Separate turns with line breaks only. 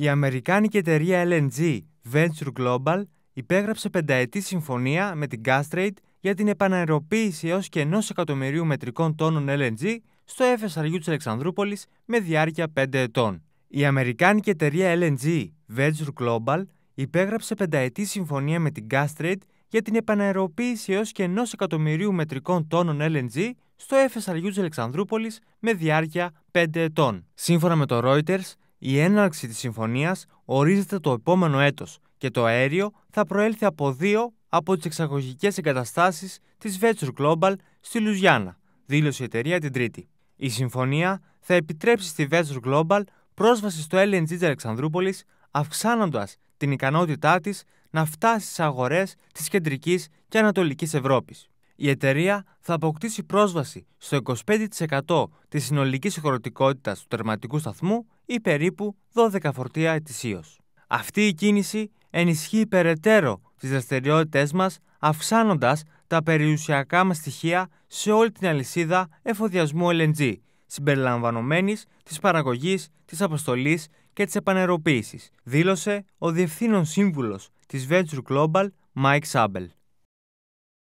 Η Αμερικάνικη εταιρεία LNG Venture Global υπέγραψε πενταετή συμφωνία με την Gastrate για την επαναεροποίηση έως και ενός εκατομμυρίου μετρικών τόνων LNG στο FSRU τη Αλεξανδρούπολης με διάρκεια 5 ετών. Η Αμερικάνικη εταιρεία LNG Venture Global υπέγραψε πενταετή συμφωνία με την Gastrate για την επαναεροποίηση έως και ενός εκατομμυρίου μετρικών τόνων LNG στο FSRU τη Αλεξανδρούπολης με διάρκεια 5 ετών. Σύμφωνα με το Reuters, η έναρξη της συμφωνίας ορίζεται το επόμενο έτος και το αέριο θα προέλθει από δύο από τις εξαγωγικές εγκαταστάσεις της Venture Global στη Λουζιάννα, δήλωσε η εταιρεία την Τρίτη. Η συμφωνία θα επιτρέψει στη Venture Global πρόσβαση στο LNG της Αλεξανδρούπολης, αυξάνοντας την ικανότητά της να φτάσει στις αγορές της κεντρικής και ανατολικής Ευρώπης. Η εταιρεία θα αποκτήσει πρόσβαση στο 25% της συνολικής χωρητικότητας του τερματικού σταθμού ή περίπου 12 φορτία ετησίως. Αυτή η κίνηση ενισχύει περαιτέρω τις δραστηριότητές μας, αυξάνοντας τα περιουσιακά μας στοιχεία σε όλη την αλυσίδα εφοδιασμού LNG, συμπεριλαμβανομένης της παραγωγής, της αποστολής και της επανεροποίησης, δήλωσε ο Διευθύνων Σύμβουλος της Venture Global, Mike Sabel.